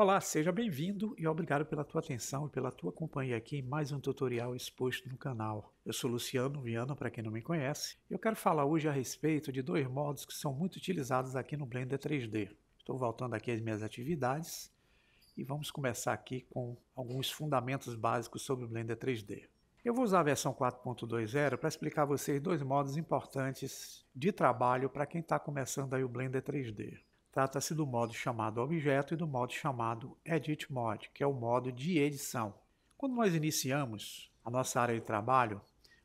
Olá, seja bem-vindo e obrigado pela tua atenção e pela tua companhia aqui em mais um tutorial exposto no canal. Eu sou Luciano Viana, para quem não me conhece, e eu quero falar hoje a respeito de dois modos que são muito utilizados aqui no Blender 3D. Estou voltando aqui às minhas atividades e vamos começar aqui com alguns fundamentos básicos sobre o Blender 3D. Eu vou usar a versão 4.20 para explicar a vocês dois modos importantes de trabalho para quem está começando aí o Blender 3D. Trata-se do modo chamado objeto e do modo chamado edit mode, que é o modo de edição. Quando nós iniciamos a nossa área de trabalho,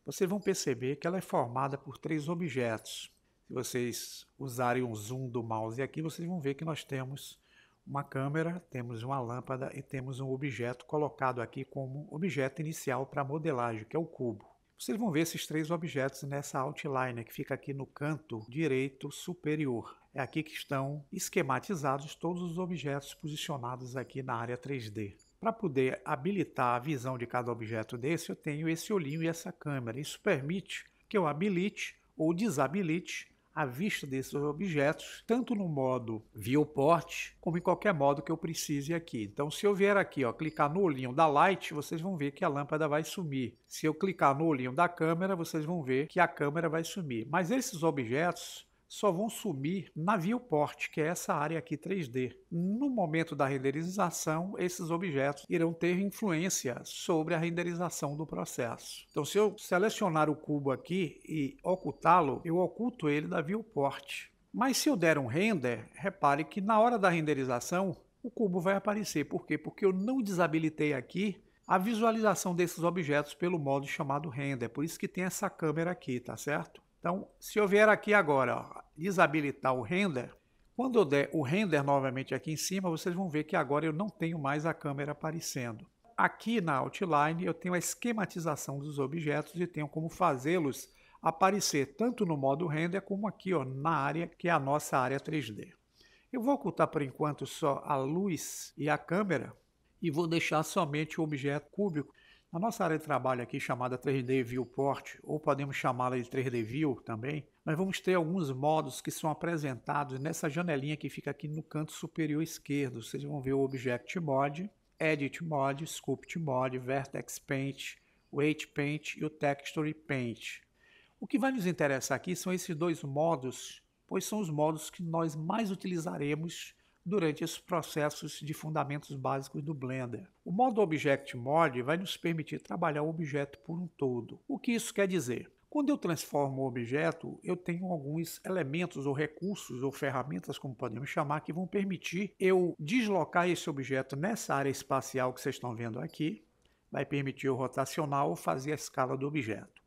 vocês vão perceber que ela é formada por três objetos. Se vocês usarem um zoom do mouse aqui, vocês vão ver que nós temos uma câmera, temos uma lâmpada e temos um objeto colocado aqui como objeto inicial para modelagem, que é o cubo. Vocês vão ver esses três objetos nessa outline que fica aqui no canto direito superior. É aqui que estão esquematizados todos os objetos posicionados aqui na área 3D. Para poder habilitar a visão de cada objeto desse, eu tenho esse olhinho e essa câmera. Isso permite que eu habilite ou desabilite a vista desses objetos, tanto no modo viewport, como em qualquer modo que eu precise aqui. Então, se eu vier aqui, ó, clicar no olhinho da light, vocês vão ver que a lâmpada vai sumir. Se eu clicar no olhinho da câmera, vocês vão ver que a câmera vai sumir. Mas esses objetos, só vão sumir na viewport, que é essa área aqui 3D. No momento da renderização, esses objetos irão ter influência sobre a renderização do processo. Então, se eu selecionar o cubo aqui e ocultá-lo, eu oculto ele da viewport. Mas se eu der um render, repare que na hora da renderização, o cubo vai aparecer. Por quê? Porque eu não desabilitei aqui a visualização desses objetos pelo modo chamado render. Por isso que tem essa câmera aqui, tá certo? Então, se eu vier aqui agora ó, desabilitar o render, quando eu der o render novamente aqui em cima, vocês vão ver que agora eu não tenho mais a câmera aparecendo. Aqui na Outline eu tenho a esquematização dos objetos e tenho como fazê-los aparecer tanto no modo render como aqui ó, na área que é a nossa área 3D. Eu vou ocultar por enquanto só a luz e a câmera e vou deixar somente o objeto cúbico a nossa área de trabalho aqui, chamada 3D Viewport, ou podemos chamá-la de 3D View também, nós vamos ter alguns modos que são apresentados nessa janelinha que fica aqui no canto superior esquerdo. Vocês vão ver o Object Mode, Edit Mode, Sculpt Mode, Vertex Paint, Weight Paint e o Texture Paint. O que vai nos interessar aqui são esses dois modos, pois são os modos que nós mais utilizaremos durante esses processos de fundamentos básicos do Blender. O modo Object Mode vai nos permitir trabalhar o objeto por um todo. O que isso quer dizer? Quando eu transformo o objeto, eu tenho alguns elementos ou recursos ou ferramentas, como podemos chamar, que vão permitir eu deslocar esse objeto nessa área espacial que vocês estão vendo aqui. Vai permitir eu rotacionar ou fazer a escala do objeto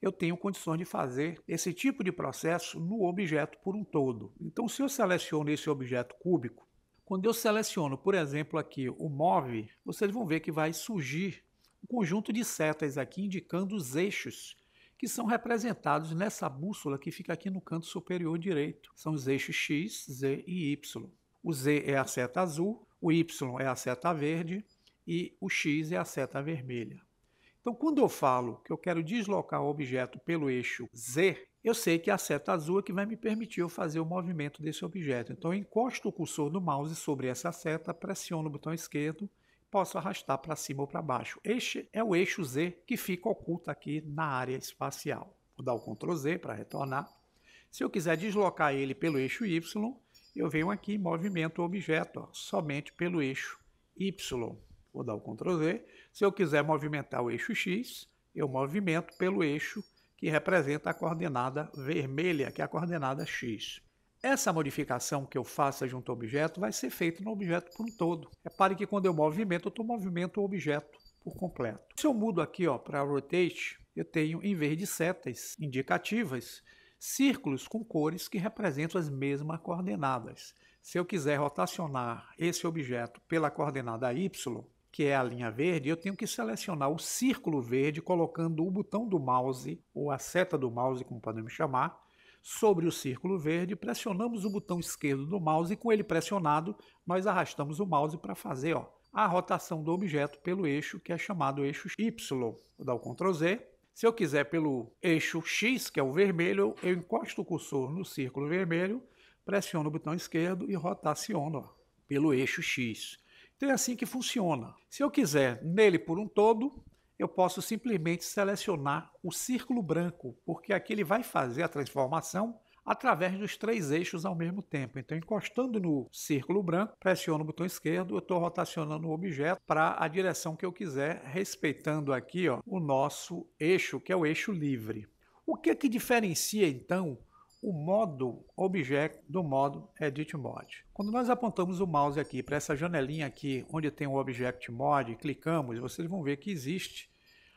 eu tenho condições de fazer esse tipo de processo no objeto por um todo. Então, se eu seleciono esse objeto cúbico, quando eu seleciono, por exemplo, aqui o move, vocês vão ver que vai surgir um conjunto de setas aqui indicando os eixos que são representados nessa bússola que fica aqui no canto superior direito. São os eixos X, Z e Y. O Z é a seta azul, o Y é a seta verde e o X é a seta vermelha. Então, quando eu falo que eu quero deslocar o objeto pelo eixo Z, eu sei que é a seta azul é que vai me permitir eu fazer o movimento desse objeto. Então, eu encosto o cursor do mouse sobre essa seta, pressiono o botão esquerdo posso arrastar para cima ou para baixo. Este é o eixo Z que fica oculto aqui na área espacial. Vou dar o Ctrl Z para retornar. Se eu quiser deslocar ele pelo eixo Y, eu venho aqui, movimento o objeto ó, somente pelo eixo Y. Vou dar o Ctrl Z. Se eu quiser movimentar o eixo X, eu movimento pelo eixo que representa a coordenada vermelha, que é a coordenada X. Essa modificação que eu faça junto ao objeto vai ser feita no objeto por um todo. Repare é que quando eu movimento, eu estou movimento o objeto por completo. Se eu mudo aqui para Rotate, eu tenho, em vez de setas indicativas, círculos com cores que representam as mesmas coordenadas. Se eu quiser rotacionar esse objeto pela coordenada y, que é a linha verde, eu tenho que selecionar o círculo verde colocando o botão do mouse, ou a seta do mouse, como podemos chamar, sobre o círculo verde, pressionamos o botão esquerdo do mouse e com ele pressionado, nós arrastamos o mouse para fazer ó, a rotação do objeto pelo eixo, que é chamado eixo Y. Vou dar o Ctrl Z. Se eu quiser pelo eixo X, que é o vermelho, eu encosto o cursor no círculo vermelho, pressiono o botão esquerdo e rotaciono ó, pelo eixo X. Então é assim que funciona. Se eu quiser nele por um todo, eu posso simplesmente selecionar o círculo branco, porque aqui ele vai fazer a transformação através dos três eixos ao mesmo tempo. Então, encostando no círculo branco, pressiono o botão esquerdo, eu estou rotacionando o objeto para a direção que eu quiser, respeitando aqui ó, o nosso eixo, que é o eixo livre. O que, é que diferencia então o modo objeto do modo edit mode. Quando nós apontamos o mouse aqui para essa janelinha aqui, onde tem o object mode, clicamos, vocês vão ver que existe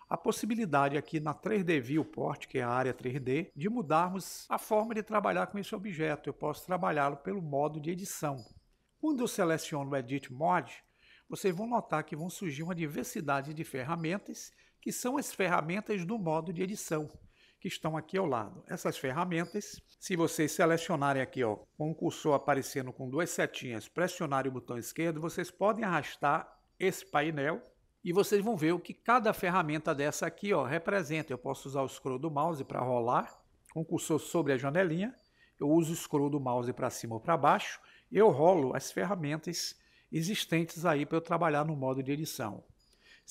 a possibilidade aqui na 3D Viewport, que é a área 3D, de mudarmos a forma de trabalhar com esse objeto. Eu posso trabalhá-lo pelo modo de edição. Quando eu seleciono o Edit Mode, vocês vão notar que vão surgir uma diversidade de ferramentas, que são as ferramentas do modo de edição que estão aqui ao lado. Essas ferramentas, se vocês selecionarem aqui ó, com o cursor aparecendo com duas setinhas, pressionarem o botão esquerdo, vocês podem arrastar esse painel e vocês vão ver o que cada ferramenta dessa aqui ó, representa. Eu posso usar o scroll do mouse para rolar, com o cursor sobre a janelinha, eu uso o scroll do mouse para cima ou para baixo, eu rolo as ferramentas existentes aí para eu trabalhar no modo de edição.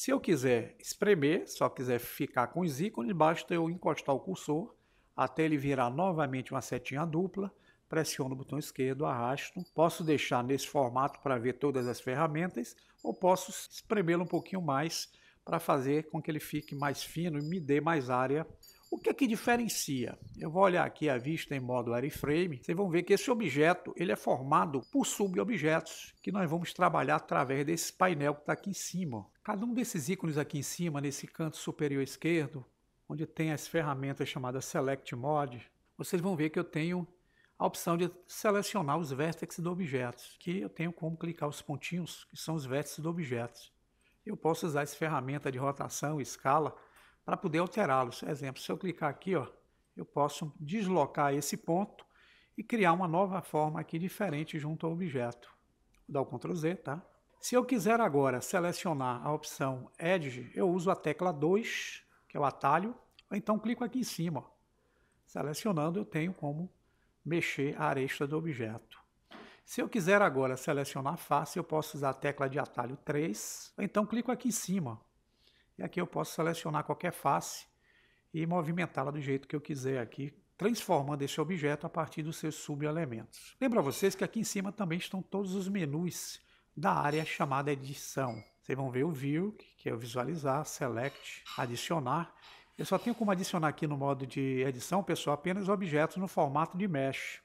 Se eu quiser espremer, só quiser ficar com os ícones, basta eu encostar o cursor até ele virar novamente uma setinha dupla, pressiono o botão esquerdo, arrasto. Posso deixar nesse formato para ver todas as ferramentas ou posso espremê-lo um pouquinho mais para fazer com que ele fique mais fino e me dê mais área. O que é que diferencia? Eu vou olhar aqui a vista em modo airframe. Vocês vão ver que esse objeto ele é formado por subobjetos que nós vamos trabalhar através desse painel que está aqui em cima. Cada um desses ícones aqui em cima, nesse canto superior esquerdo, onde tem as ferramentas chamadas Select Mod, vocês vão ver que eu tenho a opção de selecionar os vértices do objeto, que eu tenho como clicar os pontinhos, que são os vértices do objeto. Eu posso usar essa ferramenta de rotação, escala, para poder alterá-los. Exemplo, se eu clicar aqui, ó, eu posso deslocar esse ponto e criar uma nova forma aqui diferente junto ao objeto. Vou dar o Ctrl Z, tá? Se eu quiser agora selecionar a opção Edge, eu uso a tecla 2, que é o atalho, ou então clico aqui em cima. Selecionando, eu tenho como mexer a aresta do objeto. Se eu quiser agora selecionar a face, eu posso usar a tecla de atalho 3, ou então clico aqui em cima. E aqui eu posso selecionar qualquer face e movimentá-la do jeito que eu quiser aqui, transformando esse objeto a partir dos seus subelementos. Lembra vocês que aqui em cima também estão todos os menus da área chamada edição. Vocês vão ver o view, que é o visualizar, select, adicionar. Eu só tenho como adicionar aqui no modo de edição, pessoal, apenas objetos no formato de mesh.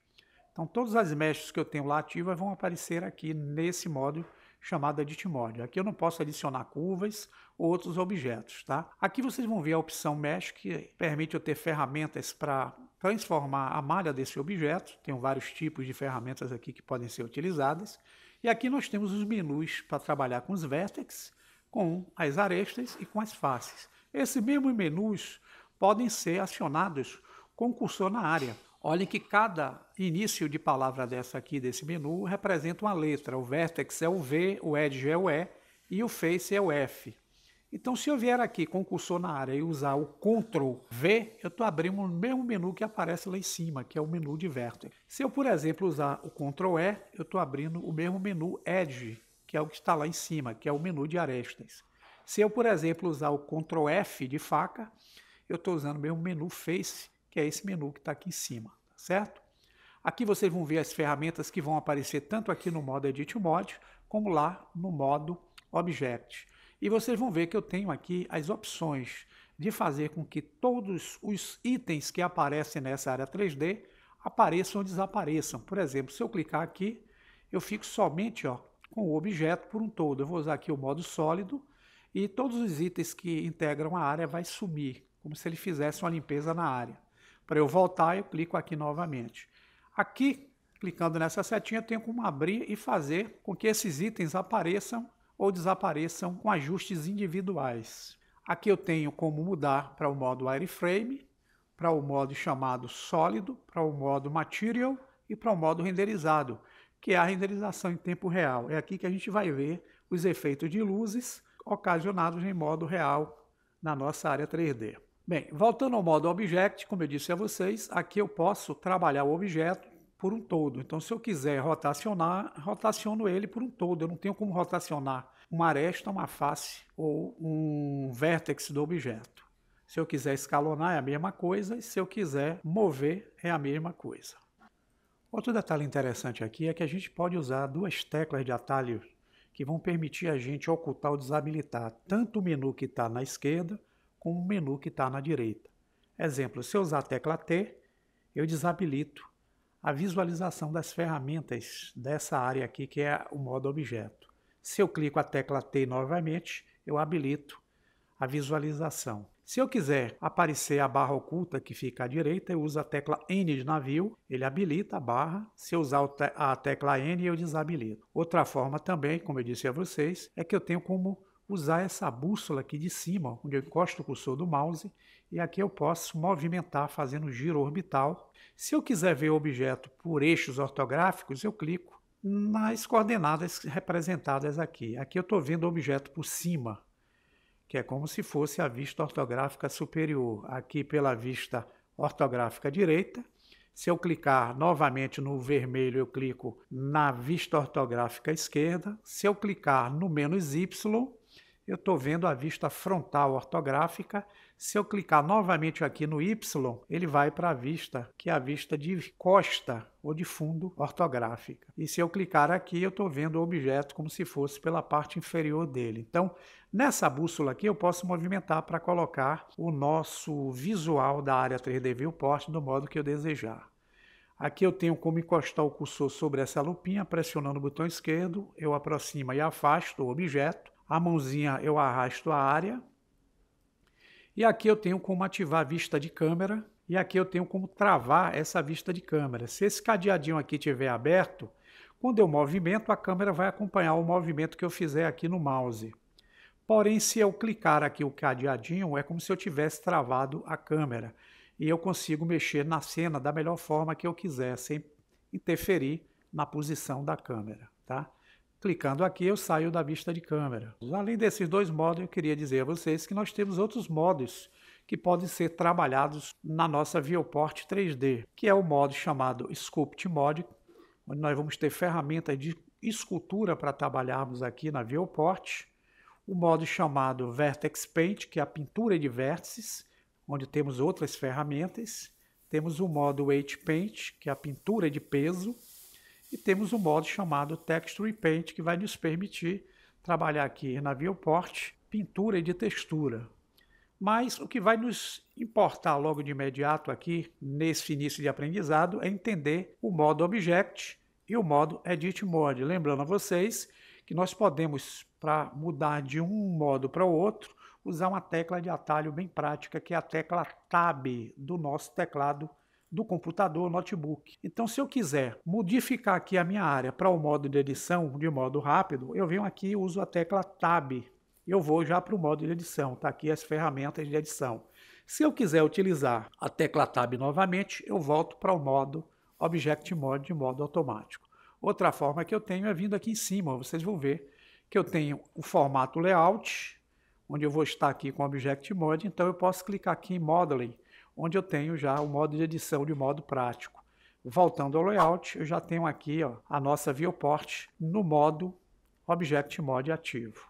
Então todas as meshes que eu tenho lá ativas vão aparecer aqui nesse modo chamado Edit Mode. Aqui eu não posso adicionar curvas ou outros objetos, tá? Aqui vocês vão ver a opção Mesh, que permite eu ter ferramentas para transformar a malha desse objeto. Tem vários tipos de ferramentas aqui que podem ser utilizadas. E aqui nós temos os menus para trabalhar com os vértices, com as arestas e com as faces. Esses mesmos menus podem ser acionados com o cursor na área. Olhem que cada início de palavra dessa aqui, desse menu, representa uma letra. O vertex é o V, o edge é o E e o face é o F. Então, se eu vier aqui com o cursor na área e usar o Ctrl V, eu estou abrindo o mesmo menu que aparece lá em cima, que é o menu de Vertex. Se eu, por exemplo, usar o Ctrl E, eu estou abrindo o mesmo menu Edge, que é o que está lá em cima, que é o menu de arestas. Se eu, por exemplo, usar o Ctrl F de faca, eu estou usando o mesmo menu Face, que é esse menu que está aqui em cima, tá certo? Aqui vocês vão ver as ferramentas que vão aparecer tanto aqui no modo Edit Mode, como lá no modo Object. E vocês vão ver que eu tenho aqui as opções de fazer com que todos os itens que aparecem nessa área 3D apareçam ou desapareçam. Por exemplo, se eu clicar aqui, eu fico somente ó, com o objeto por um todo. Eu vou usar aqui o modo sólido e todos os itens que integram a área vai sumir, como se ele fizesse uma limpeza na área. Para eu voltar, eu clico aqui novamente. Aqui, clicando nessa setinha, eu tenho como abrir e fazer com que esses itens apareçam ou desapareçam com ajustes individuais. Aqui eu tenho como mudar para o modo wireframe, para o modo chamado sólido, para o modo material e para o modo renderizado, que é a renderização em tempo real. É aqui que a gente vai ver os efeitos de luzes ocasionados em modo real na nossa área 3D. Bem, voltando ao modo Object, como eu disse a vocês, aqui eu posso trabalhar o objeto por um todo. Então, se eu quiser rotacionar, rotaciono ele por um todo. Eu não tenho como rotacionar uma aresta, uma face ou um vértice do objeto. Se eu quiser escalonar, é a mesma coisa, e se eu quiser mover, é a mesma coisa. Outro detalhe interessante aqui é que a gente pode usar duas teclas de atalho que vão permitir a gente ocultar ou desabilitar tanto o menu que está na esquerda como o menu que está na direita. Exemplo, se eu usar a tecla T, eu desabilito a visualização das ferramentas dessa área aqui, que é o modo objeto. Se eu clico a tecla T novamente, eu habilito a visualização. Se eu quiser aparecer a barra oculta que fica à direita, eu uso a tecla N de navio, ele habilita a barra. Se eu usar a tecla N, eu desabilito. Outra forma também, como eu disse a vocês, é que eu tenho como usar essa bússola aqui de cima, onde eu encosto o cursor do mouse, e aqui eu posso movimentar fazendo giro orbital. Se eu quiser ver o objeto por eixos ortográficos, eu clico nas coordenadas representadas aqui. Aqui eu estou vendo o objeto por cima, que é como se fosse a vista ortográfica superior. Aqui pela vista ortográfica direita. Se eu clicar novamente no vermelho, eu clico na vista ortográfica esquerda. Se eu clicar no menos Y, eu estou vendo a vista frontal ortográfica. Se eu clicar novamente aqui no Y, ele vai para a vista, que é a vista de costa ou de fundo ortográfica. E se eu clicar aqui, eu estou vendo o objeto como se fosse pela parte inferior dele. Então, nessa bússola aqui, eu posso movimentar para colocar o nosso visual da área 3D Viewport do modo que eu desejar. Aqui eu tenho como encostar o cursor sobre essa lupinha, pressionando o botão esquerdo, eu aproximo e afasto o objeto a mãozinha eu arrasto a área. E aqui eu tenho como ativar a vista de câmera e aqui eu tenho como travar essa vista de câmera. Se esse cadeadinho aqui estiver aberto, quando eu movimento, a câmera vai acompanhar o movimento que eu fizer aqui no mouse. Porém, se eu clicar aqui o cadeadinho, é como se eu tivesse travado a câmera. E eu consigo mexer na cena da melhor forma que eu quiser, sem interferir na posição da câmera. Tá? Clicando aqui, eu saio da vista de câmera. Além desses dois modos, eu queria dizer a vocês que nós temos outros modos que podem ser trabalhados na nossa Viewport 3D, que é o modo chamado Sculpt Mod, onde nós vamos ter ferramentas de escultura para trabalharmos aqui na Viewport, o modo chamado Vertex Paint, que é a pintura de vértices, onde temos outras ferramentas, temos o modo Weight Paint, que é a pintura de peso, e temos um modo chamado Texture Paint que vai nos permitir trabalhar aqui na viewport pintura e de textura. Mas o que vai nos importar logo de imediato aqui, nesse início de aprendizado, é entender o modo Object e o modo Edit Mode. Lembrando a vocês que nós podemos, para mudar de um modo para o outro, usar uma tecla de atalho bem prática, que é a tecla Tab do nosso teclado do computador notebook. Então, se eu quiser modificar aqui a minha área para o modo de edição de modo rápido, eu venho aqui e uso a tecla Tab. Eu vou já para o modo de edição, Está aqui as ferramentas de edição. Se eu quiser utilizar a tecla Tab novamente, eu volto para o modo Object Mode de modo automático. Outra forma que eu tenho é vindo aqui em cima, vocês vão ver que eu tenho o formato layout, onde eu vou estar aqui com Object Mode, então eu posso clicar aqui em Modeling onde eu tenho já o modo de edição de modo prático. Voltando ao layout, eu já tenho aqui ó, a nossa viewport no modo Object Mode ativo.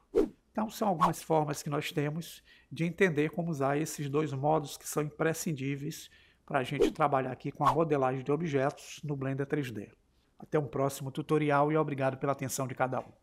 Então são algumas formas que nós temos de entender como usar esses dois modos que são imprescindíveis para a gente trabalhar aqui com a modelagem de objetos no Blender 3D. Até um próximo tutorial e obrigado pela atenção de cada um.